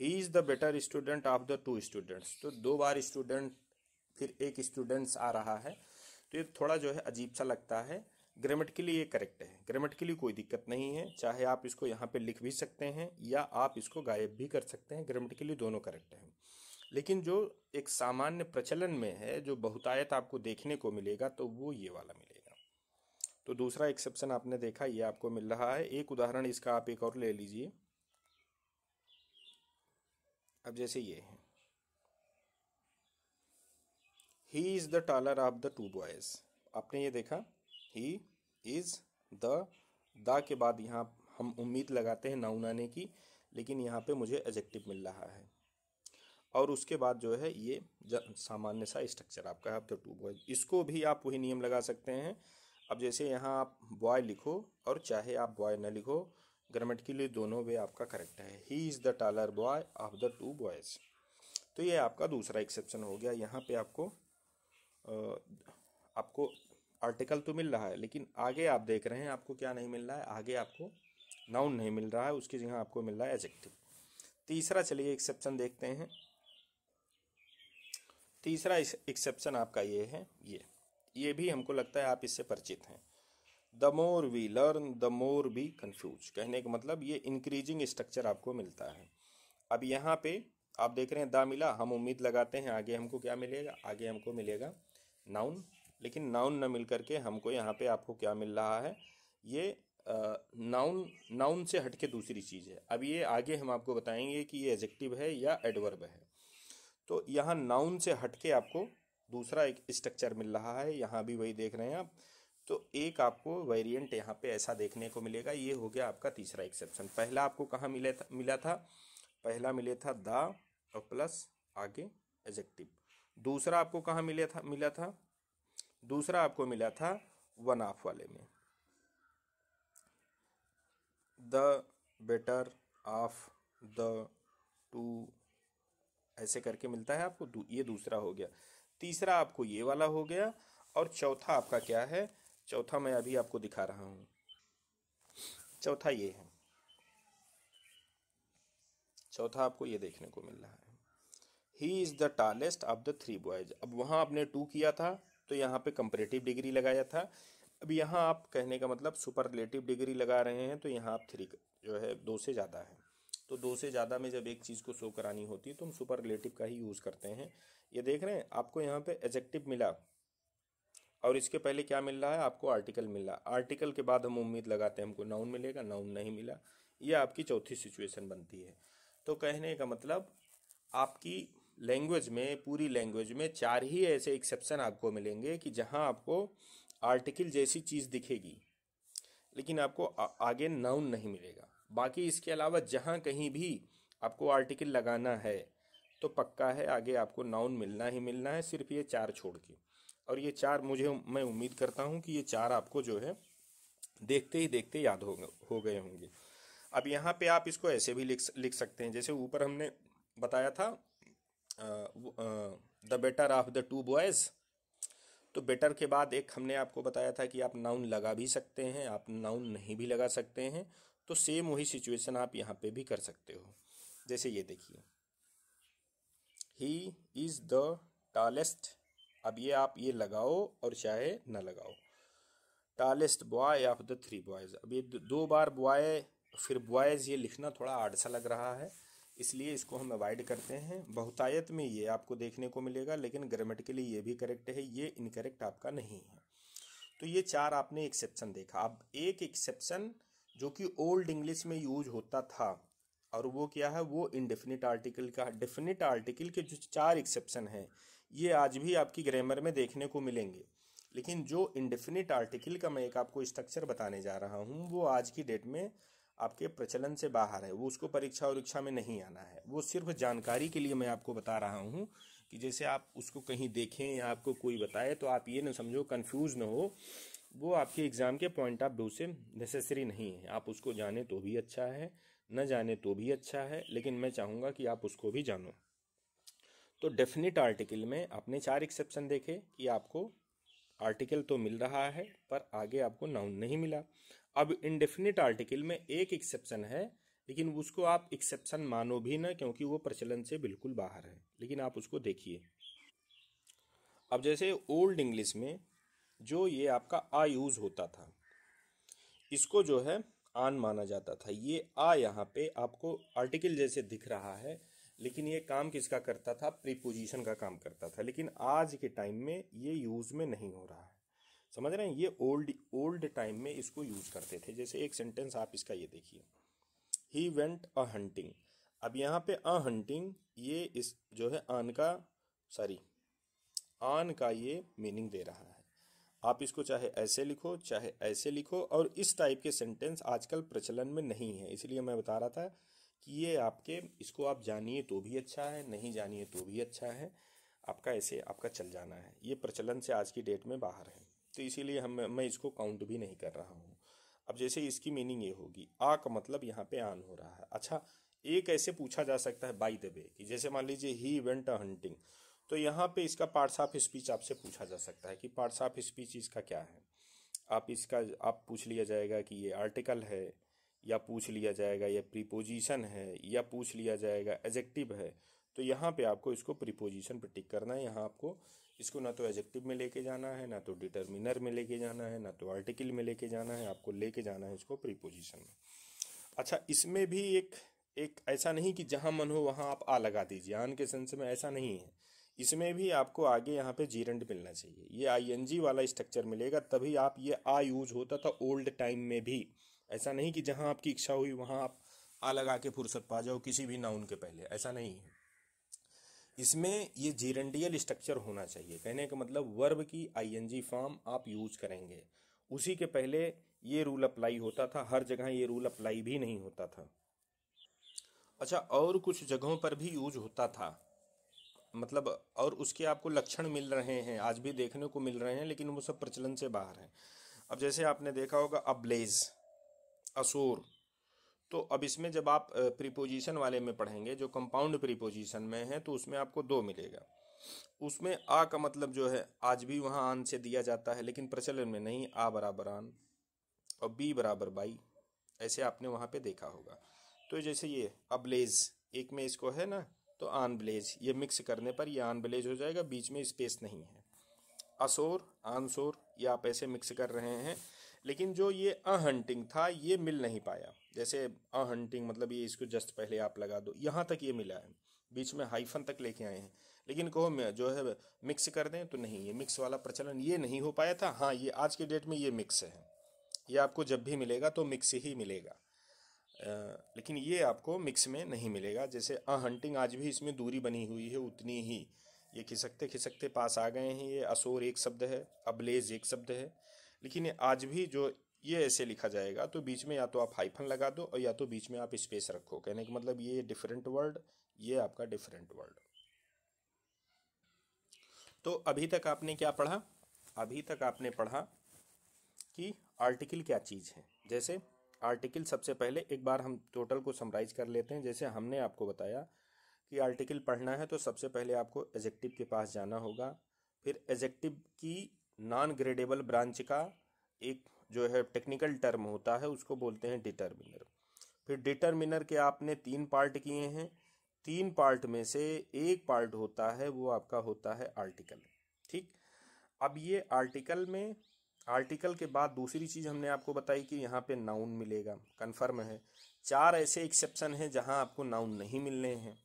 he is the better student of the two students तो दो बार स्टूडेंट फिर एक स्टूडेंट्स आ रहा है तो ये थोड़ा जो है अजीब सा लगता है लिए ये करेक्ट है ग्रामेटिकली कोई दिक्कत नहीं है चाहे आप इसको यहाँ पे लिख भी सकते हैं या आप इसको गायब भी कर सकते हैं लिए दोनों करेक्ट हैं लेकिन जो एक सामान्य प्रचलन में है जो बहुतायत आपको देखने को मिलेगा तो वो ये वाला मिलेगा तो दूसरा एक्सेप्शन आपने देखा ये आपको मिल रहा है एक उदाहरण इसका आप एक और ले लीजिए अब जैसे ये है he is the taller of the two boys आपने ये देखा ही इज़ द द के बाद यहाँ हम उम्मीद लगाते हैं नाउन आने की लेकिन यहाँ पे मुझे एजेक्टिव मिल रहा है और उसके बाद जो है ये सामान्य सा स्ट्रक्चर आपका है द टू बॉय इसको भी आप वही नियम लगा सकते हैं अब जैसे यहाँ आप बॉय लिखो और चाहे आप बॉय ना लिखो ग्रामेट के लिए दोनों वे आपका करेक्ट है he is the taller boy of the two boys तो ये आपका दूसरा एक्सेप्शन हो गया यहाँ पे आपको आपको आर्टिकल तो मिल रहा है लेकिन आगे आप देख रहे हैं आपको क्या नहीं मिल रहा है आगे आपको नाउन नहीं मिल रहा है उसकी जगह आपको मिल रहा है एजेक्टिव तीसरा चलिए एक्सेप्शन देखते हैं तीसरा एक्सेप्शन आपका ये है ये ये भी हमको लगता है आप इससे परिचित हैं the more we learn the more be confuse कहने का मतलब ये इंक्रीजिंग स्ट्रक्चर आपको मिलता है अब यहाँ पे आप देख रहे हैं दा मिला हम उम्मीद लगाते हैं आगे हमको क्या मिलेगा आगे हमको मिलेगा नाउन लेकिन नाउन ना मिल करके हमको यहाँ पे आपको क्या मिल रहा है ये नाउन नाउन से हटके दूसरी चीज़ है अब ये आगे हम आपको बताएंगे कि ये एजेक्टिव है या एडवर्ब है तो यहाँ नाउन से हटके आपको दूसरा एक स्ट्रक्चर मिल रहा है यहाँ भी वही देख रहे हैं आप तो एक आपको वेरिएंट यहाँ पे ऐसा देखने को मिलेगा ये हो गया आपका तीसरा एक्सेप्शन पहला आपको कहाँ मिला था मिला था पहला मिले था द और प्लस आगे एजेक्टिव दूसरा आपको कहाँ मिला था मिला था दूसरा आपको मिला था वन ऑफ वाले में the better of the two ऐसे करके मिलता है आपको दू, ये दूसरा हो गया तीसरा आपको ये वाला हो गया और चौथा आपका क्या है चौथा मैं अभी आपको दिखा रहा हूँ चौथा ये है चौथा आपको ये देखने को मिल रहा है he is the tallest of the three boys अब वहाँ आपने टू किया था तो यहाँ पे कंपरेटिव डिग्री लगाया था अब यहाँ आप कहने का मतलब सुपर रिलेटिव डिग्री लगा रहे हैं तो यहाँ आप थ्री जो है दो से ज़्यादा है तो दो से ज़्यादा में जब एक चीज़ को शो करानी होती है तो हम सुपर रिलेटिव का ही यूज़ करते हैं ये देख रहे हैं आपको यहाँ पे एजेक्टिव मिला और इसके पहले क्या मिल रहा है आपको आर्टिकल मिला आर्टिकल के बाद हम उम्मीद लगाते हैं हमको नाउन मिलेगा नाउन नहीं मिला ये आपकी चौथी सिचुएशन बनती है तो कहने का मतलब आपकी लैंग्वेज में पूरी लैंग्वेज में चार ही ऐसे एक्सेप्शन आपको मिलेंगे कि जहां आपको आर्टिकल जैसी चीज़ दिखेगी लेकिन आपको आगे नाउन नहीं मिलेगा बाकी इसके अलावा जहाँ कहीं भी आपको आर्टिकल लगाना है तो पक्का है आगे आपको नाउन मिलना ही मिलना है सिर्फ ये चार छोड़ के और ये चार मुझे मैं उम्मीद करता हूँ कि ये चार आपको जो है देखते ही देखते याद हो हो गए होंगे अब यहाँ पे आप इसको ऐसे भी लिख लिख सकते हैं जैसे ऊपर हमने बताया था the better of the two boys तो बेटर के बाद एक हमने आपको बताया था कि आप नाउन लगा भी सकते हैं आप नाउन नहीं भी लगा सकते हैं तो सेम वही सिचुएशन आप यहाँ पे भी कर सकते हो जैसे ये देखिए ही इज़ द टालेस्ट अब ये आप ये लगाओ और चाहे ना लगाओ tallest boy of the three boys अब ये दो बार बॉय फिर बॉयज़ ये लिखना थोड़ा आड़सा सा लग रहा है इसलिए इसको हम अवॉइड करते हैं बहुतायत में ये आपको देखने को मिलेगा लेकिन ग्रामेटिकली ये भी करेक्ट है ये इनकरेक्ट आपका नहीं है तो ये चार आपने एक्सेप्शन देखा अब एक एक्सेप्शन जो कि ओल्ड इंग्लिश में यूज होता था और वो क्या है वो इनडेफिनिट आर्टिकल का डेफिनिट आर्टिकल के जो चार एक्सेप्शन हैं ये आज भी आपकी ग्रामर में देखने को मिलेंगे लेकिन जो इनडेफिनिट आर्टिकल का मैं एक आपको स्ट्रक्चर बताने जा रहा हूँ वो आज की डेट में आपके प्रचलन से बाहर है वो उसको परीक्षा और में नहीं आना है वो सिर्फ जानकारी के लिए मैं आपको बता रहा हूँ कि जैसे आप उसको कहीं देखें या आपको कोई बताए तो आप ये ना समझो कन्फ्यूज़ ना हो वो आपके एग्ज़ाम के पॉइंट ऑफ व्यू से नेसेसरी नहीं है आप उसको जाने तो भी अच्छा है न जाने तो भी अच्छा है लेकिन मैं चाहूँगा कि आप उसको भी जानो तो डेफिनेट आर्टिकल में आपने चार एक्सेप्शन देखे कि आपको आर्टिकल तो मिल रहा है पर आगे आपको नाउन नहीं मिला अब इनडेफिनिट आर्टिकल में एक एक्सेप्शन है लेकिन उसको आप एक्सेप्शन मानो भी ना क्योंकि वो प्रचलन से बिल्कुल बाहर है लेकिन आप उसको देखिए अब जैसे ओल्ड इंग्लिश में जो ये आपका आ यूज़ होता था इसको जो है आन माना जाता था ये आ यहाँ पे आपको आर्टिकल जैसे दिख रहा है लेकिन ये काम किसका करता था प्रीपोजिशन का काम करता था लेकिन आज के टाइम में ये यूज़ में नहीं हो रहा है समझ रहे हैं ये ओल्ड ओल्ड टाइम में इसको यूज करते थे जैसे एक सेंटेंस आप इसका ये देखिए ही वेंट अ हंटिंग अब यहाँ पे अ हंटिंग ये इस जो है आन का सॉरी आन का ये मीनिंग दे रहा है आप इसको चाहे ऐसे लिखो चाहे ऐसे लिखो और इस टाइप के सेंटेंस आजकल प्रचलन में नहीं है इसलिए मैं बता रहा था कि ये आपके इसको आप जानिए तो भी अच्छा है नहीं जानिए तो भी अच्छा है आपका ऐसे आपका चल जाना है ये प्रचलन से आज की डेट में बाहर है तो इसीलिए हम मैं इसको काउंट भी नहीं कर रहा हूँ अब जैसे इसकी मीनिंग ये होगी आ का मतलब यहाँ पे आन हो रहा है अच्छा एक ऐसे पूछा जा सकता है बाई द वे कि जैसे मान लीजिए ही इवेंट अ हंटिंग तो यहाँ पे इसका पार्ट्स ऑफ स्पीच आपसे पूछा जा सकता है कि पार्ट्स ऑफ स्पीच इसका क्या है आप इसका आप पूछ लिया जाएगा कि ये आर्टिकल है या पूछ लिया जाएगा या प्रीपोजिशन है या पूछ लिया जाएगा एजेक्टिव है तो यहाँ पे आपको इसको प्रीपोजिशन पर टिक करना है यहाँ आपको इसको ना तो एजेक्टिव में लेके जाना है ना तो डिटर्मिनर में लेके जाना है ना तो आर्टिकल में लेके जाना है आपको लेके जाना है इसको प्रीपोजिशन में अच्छा इसमें भी एक एक ऐसा नहीं कि जहाँ मन हो वहाँ आप आ लगा दीजिए आन के सेंस में ऐसा नहीं है इसमें भी आपको आगे यहाँ पे जीरेंट मिलना चाहिए ये आईएनजी वाला स्ट्रक्चर मिलेगा तभी आप ये आ यूज होता था ओल्ड टाइम में भी ऐसा नहीं कि जहाँ आपकी इच्छा हुई वहाँ आप आ लगा के फुर्सत पा जाओ किसी भी नाउन के पहले ऐसा नहीं है इसमें ये जीरेंडियल स्ट्रक्चर होना चाहिए कहने का मतलब वर्ब की आईएनजी फॉर्म आप यूज करेंगे उसी के पहले ये रूल अप्लाई होता था हर जगह ये रूल अप्लाई भी नहीं होता था अच्छा और कुछ जगहों पर भी यूज होता था मतलब और उसके आपको लक्षण मिल रहे हैं आज भी देखने को मिल रहे हैं लेकिन वो सब प्रचलन से बाहर हैं अब जैसे आपने देखा होगा अब्लेज असोर तो अब इसमें जब आप प्रीपोजिशन वाले में पढ़ेंगे जो कंपाउंड प्रीपोजिशन में है तो उसमें आपको दो मिलेगा उसमें आ का मतलब जो है आज भी वहाँ आन से दिया जाता है लेकिन प्रचलन में नहीं आ बराबर आन और बी बराबर बाई ऐसे आपने वहाँ पे देखा होगा तो जैसे ये अब्लेज एक में इसको है ना तो आन ब्लेज ये मिक्स करने पर ये आन ब्लेज हो जाएगा बीच में स्पेस नहीं है असोर आनसोर ये आप ऐसे मिक्स कर रहे हैं लेकिन जो ये अ हंटिंग था ये मिल नहीं पाया जैसे अ हंटिंग मतलब ये इसको जस्ट पहले आप लगा दो यहाँ तक ये मिला है बीच में हाइफन तक लेके आए हैं लेकिन कहो जो है मिक्स कर दें तो नहीं ये मिक्स वाला प्रचलन ये नहीं हो पाया था हाँ ये आज के डेट में ये मिक्स है ये आपको जब भी मिलेगा तो मिक्स ही मिलेगा लेकिन ये आपको मिक्स में नहीं मिलेगा जैसे अ हंटिंग आज भी इसमें दूरी बनी हुई है उतनी ही ये खिसकते खिसकते पास आ गए हैं ये असोर एक शब्द है अबलेज एक शब्द है लेकिन आज भी जो ये ऐसे लिखा जाएगा तो बीच में या तो आप हाइफन लगा दो और या तो बीच में आप स्पेस रखो कहने का मतलब ये डिफरेंट वर्ड ये आपका डिफरेंट वर्ड तो अभी तक आपने क्या पढ़ा अभी तक आपने पढ़ा कि आर्टिकल क्या चीज़ है जैसे आर्टिकल सबसे पहले एक बार हम टोटल को समराइज कर लेते हैं जैसे हमने आपको बताया कि आर्टिकल पढ़ना है तो सबसे पहले आपको एजेक्टिव के पास जाना होगा फिर एजेक्टिव की नॉन ग्रेडेबल ब्रांच का एक जो है टेक्निकल टर्म होता है उसको बोलते हैं डिटर्मिनर फिर डिटर्मिनर के आपने तीन पार्ट किए हैं तीन पार्ट में से एक पार्ट होता है वो आपका होता है आर्टिकल ठीक अब ये आर्टिकल में आर्टिकल के बाद दूसरी चीज़ हमने आपको बताई कि यहाँ पे नाउन मिलेगा कन्फर्म है चार ऐसे एक्सेप्शन हैं जहाँ आपको नाउन नहीं मिलने हैं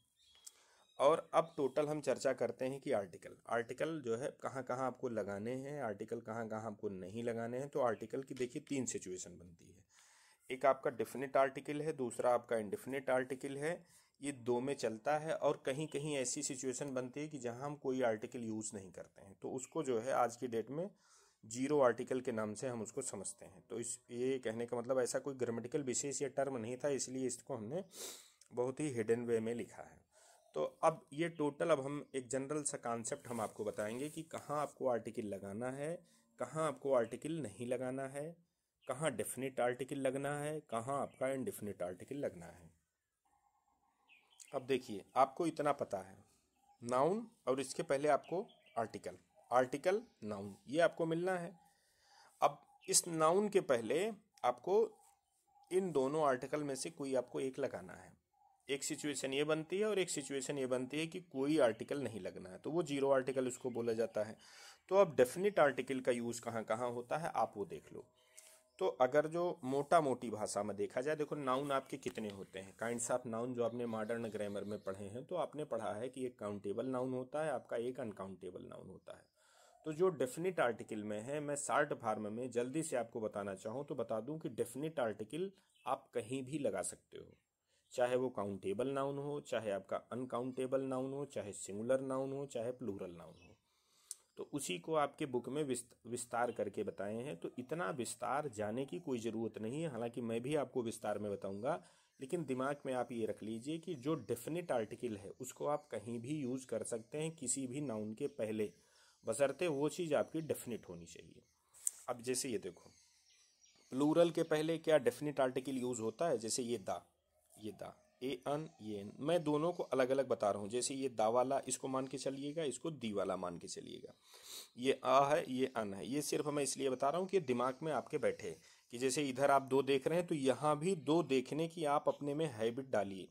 और अब टोटल हम चर्चा करते हैं कि आर्टिकल आर्टिकल जो है कहाँ कहाँ आपको लगाने हैं आर्टिकल कहाँ कहाँ आपको नहीं लगाने हैं तो आर्टिकल की देखिए तीन सिचुएशन बनती है एक आपका डिफिनेट आर्टिकल है दूसरा आपका इनडिफिनेट आर्टिकल है ये दो में चलता है और कहीं कहीं ऐसी सिचुएशन बनती है कि जहाँ हम कोई आर्टिकल यूज़ नहीं करते हैं तो उसको जो है आज की डेट में जीरो आर्टिकल के नाम से हम उसको समझते हैं तो इस ये कहने का मतलब ऐसा कोई ग्रामेटिकल विशेष या टर्म नहीं था इसलिए इसको हमने बहुत ही हिडन वे में लिखा है तो अब ये टोटल अब हम एक जनरल सा कॉन्सेप्ट हम आपको बताएंगे कि कहाँ आपको आर्टिकल लगाना है कहाँ आपको आर्टिकल नहीं लगाना है कहाँ डेफिनेट आर्टिकल लगना है कहाँ आपका इनडेफिनेट आर्टिकल लगना है अब देखिए आपको इतना पता है नाउन और इसके पहले आपको आर्टिकल आर्टिकल नाउन ये आपको मिलना है अब इस नाउन के पहले आपको इन दोनों आर्टिकल में से कोई आपको एक लगाना है एक सिचुएशन ये बनती है और एक सिचुएशन ये बनती है कि कोई आर्टिकल नहीं लगना है तो वो जीरो आर्टिकल उसको बोला जाता है तो अब डेफिनेट आर्टिकल का यूज़ कहाँ कहाँ होता है आप वो देख लो तो अगर जो मोटा मोटी भाषा में देखा जाए देखो नाउन आपके कितने होते हैं काइंड्स ऑफ नाउन जो आपने मॉडर्न ग्रामर में पढ़े हैं तो आपने पढ़ा है कि एक काउंटेबल नाउन होता है आपका एक अनकाउंटेबल नाउन होता है तो जो डेफिनेट आर्टिकल में है मैं शार्ट फार्म में जल्दी से आपको बताना चाहूँ तो बता दूँ कि डेफिनेट आर्टिकल आप कहीं भी लगा सकते हो चाहे वो काउंटेबल नाउन हो चाहे आपका अनकाउंटेबल नाउन हो चाहे सिंगुलर नाउन हो चाहे प्लूरल नाउन हो तो उसी को आपके बुक में विस्तार करके बताए हैं तो इतना विस्तार जाने की कोई ज़रूरत नहीं है हालांकि मैं भी आपको विस्तार में बताऊंगा लेकिन दिमाग में आप ये रख लीजिए कि जो डेफिनेट आर्टिकल है उसको आप कहीं भी यूज़ कर सकते हैं किसी भी नाउन के पहले बसरते वो चीज़ आपकी डेफिनेट होनी चाहिए अब जैसे ये देखो प्लूरल के पहले क्या डेफिनेट आर्टिकल यूज़ होता है जैसे ये दा ये दा ए अन ये एन मैं दोनों को अलग अलग बता रहा हूँ जैसे ये दा वाला इसको मान के चलिएगा इसको दी वाला मान के चलिएगा ये आ है ये अन है ये सिर्फ मैं इसलिए बता रहा हूँ कि दिमाग में आपके बैठे कि जैसे इधर आप दो देख रहे हैं तो यहाँ भी दो देखने की आप अपने में हैबिट डालिए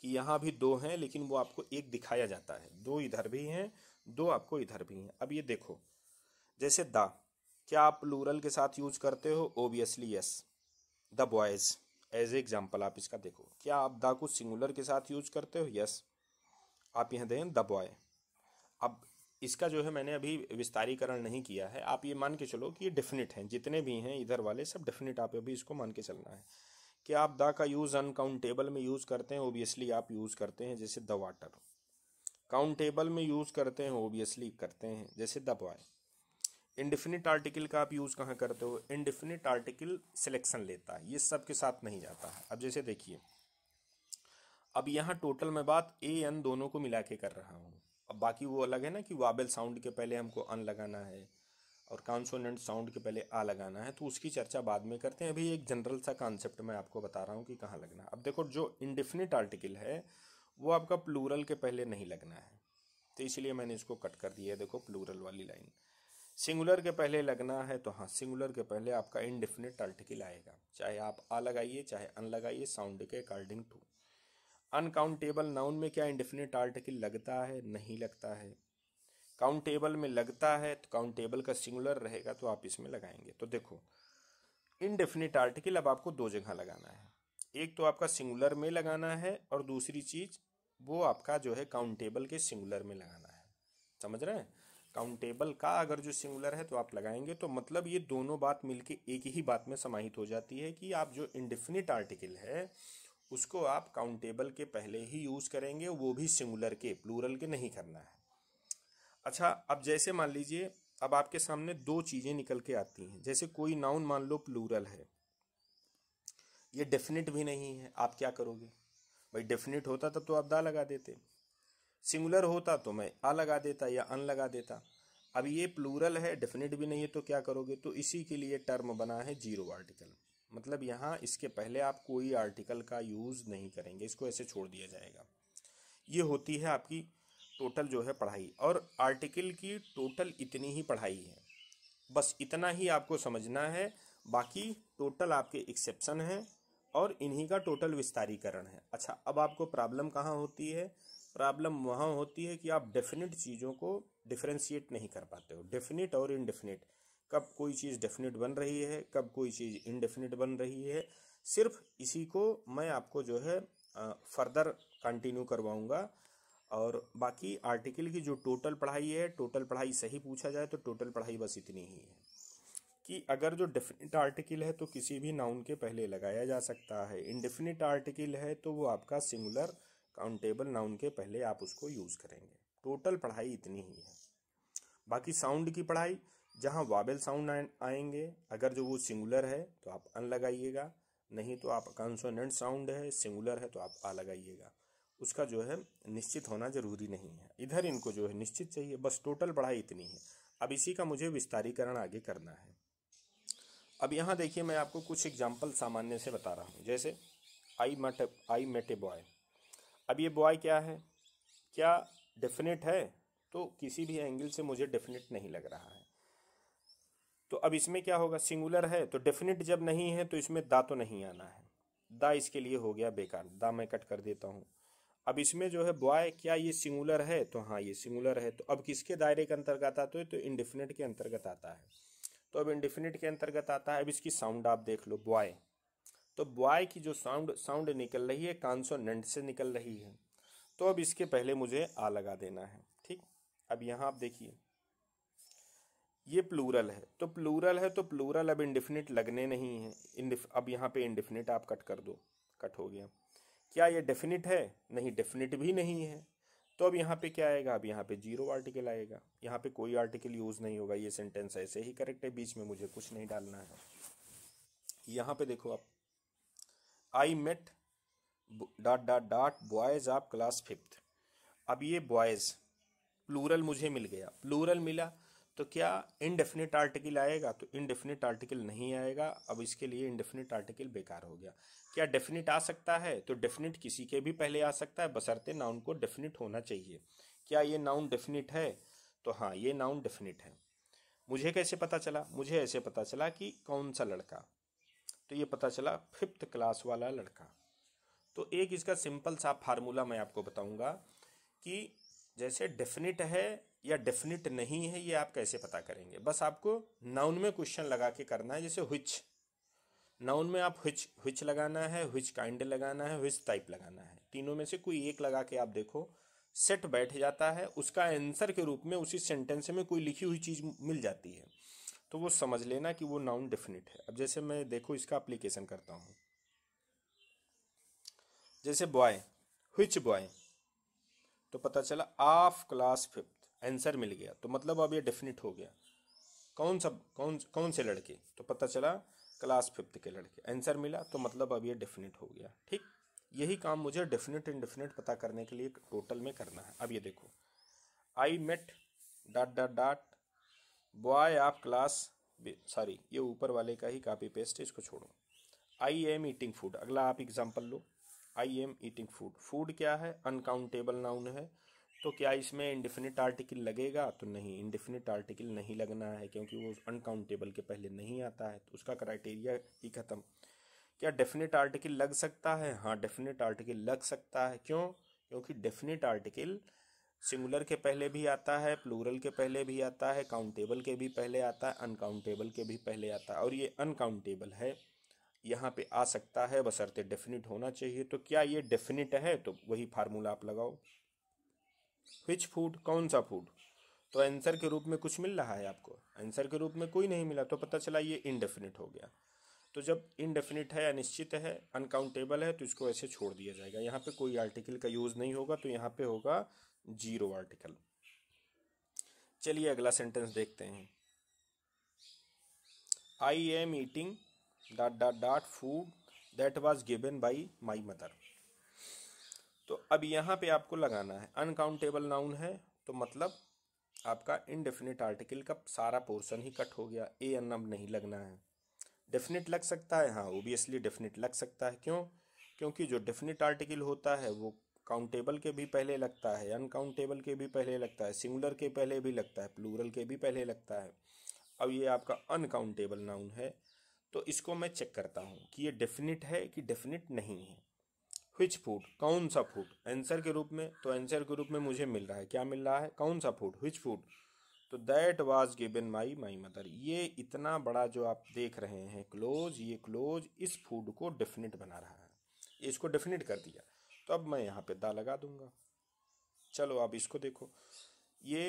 कि यहाँ भी दो हैं लेकिन वो आपको एक दिखाया जाता है दो इधर भी हैं दो आपको इधर भी हैं अब ये देखो जैसे दा क्या आप लूरल के साथ यूज करते हो obviously yes the boys as a example आप इसका देखो क्या आप द को सिंगुलर के साथ यूज करते हो यस आप यहाँ दें द बॉय अब इसका जो है मैंने अभी विस्तारीकरण नहीं किया है आप ये मान के चलो कि ये डेफिनेट हैं जितने भी हैं इधर वाले सब डेफिनेट आप अभी इसको मान के चलना है कि आप द का यूज़ अनकाउंटेबल में यूज़ करते हैं ओबियसली आप यूज़ करते हैं जैसे द वाटर काउंटेबल में यूज़ करते हैं ओबियसली करते हैं जैसे द बॉय इनडिफिनिट आर्टिकल का आप यूज़ कहाँ करते हो इनडिफिनिट आर्टिकल सिलेक्शन लेता है ये सब के साथ नहीं जाता है अब जैसे देखिए अब यहाँ टोटल मैं बात ए एन दोनों को मिला के कर रहा हूँ अब बाकी वो अलग है ना कि वाबल साउंड के पहले हमको अन लगाना है और कॉन्सोनेंट साउंड के पहले आ लगाना है तो उसकी चर्चा बाद में करते हैं अभी एक जनरल सा कॉन्सेप्ट मैं आपको बता रहा हूँ कि कहाँ लगना है अब देखो जो इनडिफिनिट आर्टिकल है वो आपका प्लूरल के पहले नहीं लगना है तो इसलिए मैंने इसको कट कर दिया है देखो प्लूरल वाली लाइन सिंगुलर के पहले लगना है तो हाँ सिंगुलर के पहले आपका इनडिफिनिट आर्टिकल आएगा चाहे आप आ लगाइए चाहे अन लगाइए साउंड के अकॉर्डिंग टू अनकाउंटेबल नाउन में क्या इंडिफिनिट आर्टिकल लगता है नहीं लगता है काउंटेबल में लगता है तो काउंटेबल का सिंगुलर रहेगा तो आप इसमें लगाएंगे तो देखो इनडिफिनिट आर्टिकल अब आपको दो जगह लगाना है एक तो आपका सिंगुलर में लगाना है और दूसरी चीज वो आपका जो है काउंटेबल के सिंगुलर में लगाना है समझ रहे हैं काउंटेबल का अगर जो सिंगुलर है तो आप लगाएंगे तो मतलब ये दोनों बात मिलके एक ही बात में समाहित हो जाती है कि आप जो इंडिफिनिट आर्टिकल है उसको आप काउंटेबल के पहले ही यूज़ करेंगे वो भी सिंगुलर के प्लूरल के नहीं करना है अच्छा अब जैसे मान लीजिए अब आपके सामने दो चीज़ें निकल के आती हैं जैसे कोई नाउन मान लो प्लूरल है ये डेफिनेट भी नहीं है आप क्या करोगे भाई डेफिनेट होता तब तो आप दा लगा देते सिंगुलर होता तो मैं आ लगा देता या अन लगा देता अब ये प्लूरल है डेफिनेट भी नहीं है तो क्या करोगे तो इसी के लिए टर्म बना है जीरो आर्टिकल मतलब यहाँ इसके पहले आप कोई आर्टिकल का यूज़ नहीं करेंगे इसको ऐसे छोड़ दिया जाएगा ये होती है आपकी टोटल जो है पढ़ाई और आर्टिकल की टोटल इतनी ही पढ़ाई है बस इतना ही आपको समझना है बाकी टोटल आपके एक्सेप्शन हैं और इन्हीं का टोटल विस्तारीकरण है अच्छा अब आपको प्रॉब्लम कहाँ होती है प्रॉब्लम वहाँ होती है कि आप डेफिनेट चीज़ों को डिफ्रेंशिएट नहीं कर पाते हो डेफिनेट और इनडेफिनेट कब कोई चीज़ डेफिनेट बन रही है कब कोई चीज़ इनडेफिनेट बन रही है सिर्फ इसी को मैं आपको जो है फर्दर कंटिन्यू करवाऊंगा और बाकी आर्टिकल की जो टोटल पढ़ाई है टोटल पढ़ाई सही पूछा जाए तो टोटल पढ़ाई बस इतनी ही है कि अगर जो डेफिनेट आर्टिकल है तो किसी भी नाउन के पहले लगाया जा सकता है इनडेफिनेट आर्टिकल है तो वो आपका सिंगुलर काउंटेबल नाउन के पहले आप उसको यूज़ करेंगे टोटल पढ़ाई इतनी ही है बाकी साउंड की पढ़ाई जहाँ वाबेल साउंड आएंगे अगर जो वो सिंगुलर है तो आप अन लगाइएगा नहीं तो आप कंसोनेंट साउंड है सिंगुलर है तो आप आ लगाइएगा उसका जो है निश्चित होना जरूरी नहीं है इधर इनको जो है निश्चित चाहिए बस टोटल पढ़ाई इतनी है अब इसी का मुझे विस्तारीकरण आगे करना है अब यहाँ देखिए मैं आपको कुछ एग्जाम्पल सामान्य से बता रहा हूँ जैसे आई मट आई मेट ए बॉय अब ये बॉय क्या है क्या डेफिनेट है तो किसी भी एंगल से मुझे डेफिनेट नहीं लग रहा है तो अब इसमें क्या होगा सिंगुलर है तो डेफिनेट जब नहीं है तो इसमें दा तो नहीं आना है दा इसके लिए हो गया बेकार दा मैं कट कर देता हूँ अब इसमें जो है बॉय क्या ये सिंगुलर है तो हाँ ये सिंगुलर है तो अब किसके दायरे के अंतर्गत आता है तो इनडिफिनेट के अंतर्गत आता है तो अब इनडिफिनेट के अंतर्गत आता है अब इसकी साउंड आप देख लो बॉय तो बॉय की जो साउंड साउंड निकल रही है कॉन्सोनेंट से निकल रही है तो अब इसके पहले मुझे आ लगा देना है ठीक अब यहाँ आप देखिए ये प्लूरल है तो प्लूरल है तो प्लूरल अब इंडिफिनिट लगने नहीं है इंडिफ अब यहाँ पे इंडिफिनिट आप कट कर दो कट हो गया क्या ये डेफिनिट है नहीं डेफिनिट भी नहीं है तो अब यहाँ पे क्या आएगा अब यहाँ पे जीरो आर्टिकल आएगा यहाँ पे कोई आर्टिकल यूज़ नहीं होगा ये सेंटेंस ऐसे ही करेक्ट है बीच में मुझे कुछ नहीं डालना है यहाँ पे देखो आप I met dot dot dot boys आप क्लास फिफ्थ अब ये बॉयज़ प्लूरल मुझे मिल गया प्लूरल मिला तो क्या इनडेफिनिट आर्टिकल आएगा तो इनडेफिनिट आर्टिकल नहीं आएगा अब इसके लिए इनडेफिनिट आर्टिकल बेकार हो गया क्या डेफिनिट आ सकता है तो डेफिनिट किसी के भी पहले आ सकता है बसरते नाउन को डेफिनिट होना चाहिए क्या ये नाउन डेफिनिट है तो हाँ ये नाउन डेफिनिट है मुझे कैसे पता चला मुझे ऐसे पता चला कि कौन सा लड़का तो ये पता चला फिफ्थ क्लास वाला लड़का तो एक इसका सिंपल सा फार्मूला मैं आपको बताऊंगा कि जैसे डेफिनेट है या डेफिनेट नहीं है ये आप कैसे पता करेंगे बस आपको नाउन में क्वेश्चन लगा के करना है जैसे हुच नाउन में आप हुच हुच लगाना है हुच काइंड लगाना है हुच टाइप लगाना है तीनों में से कोई एक लगा के आप देखो सेट बैठ जाता है उसका आंसर के रूप में उसी सेंटेंस में कोई लिखी हुई चीज़ मिल जाती है तो वो समझ लेना कि वो नाउन डेफिनेट है अब जैसे मैं देखो इसका अप्लीकेशन करता हूँ जैसे बॉय हुच बॉय तो पता चला आफ क्लास फिफ्थ आंसर मिल गया तो मतलब अब ये डेफिनेट हो गया कौन सा कौन कौन से लड़के तो पता चला क्लास फिफ्थ के लड़के आंसर मिला तो मतलब अब ये डेफिनेट हो गया ठीक यही काम मुझे डेफिनेट एंड डेफिनेट पता करने के लिए टोटल में करना है अब ये देखो I met dot dot dot boy आप क्लास सॉरी ये ऊपर वाले का ही कापी पेस्ट है इसको छोड़ो आई एम ईटिंग फूड अगला आप एग्जाम्पल लो I am eating food food क्या है अनकाउंटेबल नाउन है तो क्या इसमें इंडिफिनिट आर्टिकल लगेगा तो नहीं इंडिफिनिट आर्टिकल नहीं लगना है क्योंकि वो अनकाउंटेबल के पहले नहीं आता है तो उसका क्राइटेरिया ही ख़त्म क्या डेफिनेट आर्टिकल लग सकता है हाँ डेफिनेट आर्टिकल लग सकता है क्यों क्योंकि डेफिनेट आर्टिकल सिंगुलर के पहले भी आता है प्लूरल के पहले भी आता है काउंटेबल के भी पहले आता है अनकाउंटेबल के भी पहले आता है और ये अनकाउंटेबल है यहाँ पे आ सकता है बसरते डेफिनेट होना चाहिए तो क्या ये डेफिनेट है तो वही फार्मूला आप लगाओ विच फूड कौन सा फूड तो आंसर के रूप में कुछ मिल रहा है आपको आंसर के रूप में कोई नहीं मिला तो पता चला ये इनडेफिनिट हो गया तो जब इनडेफिनिट है अनिश्चित है अनकाउंटेबल है तो इसको ऐसे छोड़ दिया जाएगा यहाँ पे कोई आर्टिकल का यूज़ नहीं होगा तो यहाँ पे होगा जीरो आर्टिकल चलिए अगला सेंटेंस देखते हैं I am eating dot dot dot food that was given by my mother तो अब यहाँ पे आपको लगाना है अनकाउंटेबल नाउन है तो मतलब आपका इनडेफिनेट आर्टिकल का सारा पोर्शन ही कट हो गया ए एन अब नहीं लगना है डेफिनेट लग सकता है हाँ ओबियसली डेफिनेट लग सकता है क्यों क्योंकि जो डेफिनेट आर्टिकल होता है वो काउंटेबल के भी पहले लगता है अनकाउंटेबल के भी पहले लगता है सिंगुलर के पहले भी लगता है प्लूरल के भी पहले लगता है अब ये आपका अनकाउंटेबल नाउन है तो इसको मैं चेक करता हूँ कि ये डेफिनेट है कि डेफिनेट नहीं है विच फूड कौन सा फूड आंसर के रूप में तो आंसर के रूप में मुझे मिल रहा है क्या मिल रहा है कौन सा फूड विच फूड तो that was given my my mother ये इतना बड़ा जो आप देख रहे हैं क्लोज ये क्लोज इस फूड को डेफिनेट बना रहा है इसको डेफिनेट कर दिया तो अब मैं यहाँ पे दा लगा दूंगा चलो आप इसको देखो ये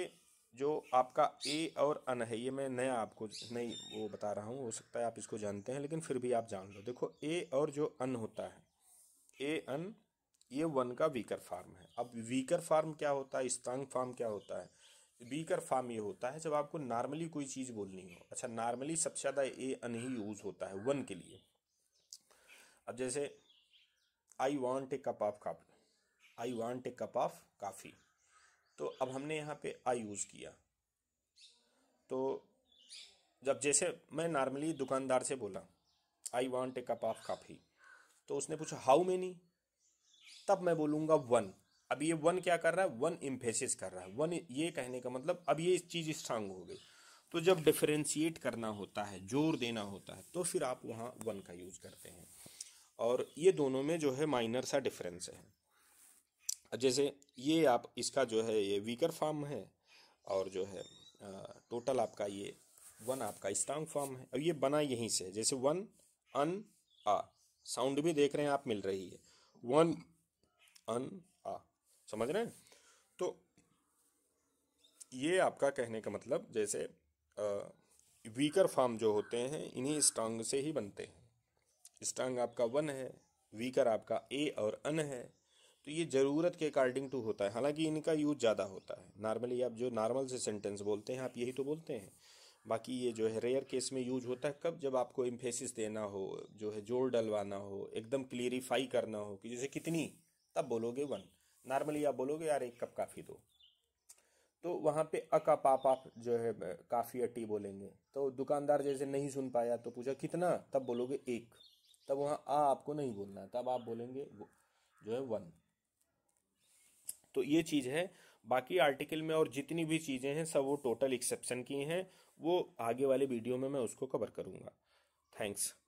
जो आपका ए और अन है ये मैं नया आपको नहीं वो बता रहा हूँ हो सकता है आप इसको जानते हैं लेकिन फिर भी आप जान लो देखो ए और जो अन होता है ए अन ये वन का वीकर फार्म है अब वीकर फार्म क्या होता है स्ट्रांग फार्म क्या होता है वीकर फार्म ये होता है जब आपको नॉर्मली कोई चीज़ बोलनी हो अच्छा नॉर्मली सबसे ज़्यादा ए अन ही यूज़ होता है वन के लिए अब जैसे I want a cup of coffee I want a cup of coffee तो अब हमने यहाँ पे आई यूज़ किया तो जब जैसे मैं नॉर्मली दुकानदार से बोला I want a cup of coffee तो उसने पूछा हाउ मैनी तब मैं बोलूँगा वन अब ये वन क्या कर रहा है वन इम्फेसिस कर रहा है वन ये कहने का मतलब अब ये चीज़ स्ट्रांग हो गई तो जब डिफ्रेंशिएट करना होता है जोर देना होता है तो फिर आप वहाँ वन का यूज़ करते हैं और ये दोनों में जो है माइनर सा डिफरेंस है जैसे ये आप इसका जो है ये वीकर फॉर्म है और जो है टोटल आपका ये वन आपका स्ट्रांग फॉर्म है अब ये बना यहीं से जैसे वन अन आ साउंड भी देख रहे हैं आप मिल रही है वन अन आ समझ रहे हैं तो ये आपका कहने का मतलब जैसे वीकर फॉर्म जो होते हैं इन्हीं स्ट्रांग से ही बनते हैं स्ट्रांग आपका वन है वीकर आपका ए और अन है तो ये ज़रूरत के अकॉर्डिंग टू होता है हालांकि इनका यूज ज़्यादा होता है नॉर्मली आप जो नॉर्मल से सेंटेंस बोलते हैं आप यही तो बोलते हैं बाकी ये जो है रेयर केस में यूज होता है कब जब आपको इम्फेसिस देना हो जो है जोड़ डलवाना हो एकदम क्लियरिफाई करना हो कि जैसे कितनी तब बोलोगे वन नॉर्मली आप बोलोगे यार एक कप काफ़ी दो तो वहाँ पे अ का पाप आप जो है काफ़ी अटी बोलेंगे तो दुकानदार जैसे नहीं सुन पाया तो पूछा कितना तब बोलोगे एक तब वहाँ आ आपको नहीं बोलना तब आप बोलेंगे जो है वन तो ये चीज़ है बाकी आर्टिकल में और जितनी भी चीज़ें हैं सब वो टोटल एक्सेप्शन की हैं वो आगे वाले वीडियो में मैं उसको कवर करूँगा थैंक्स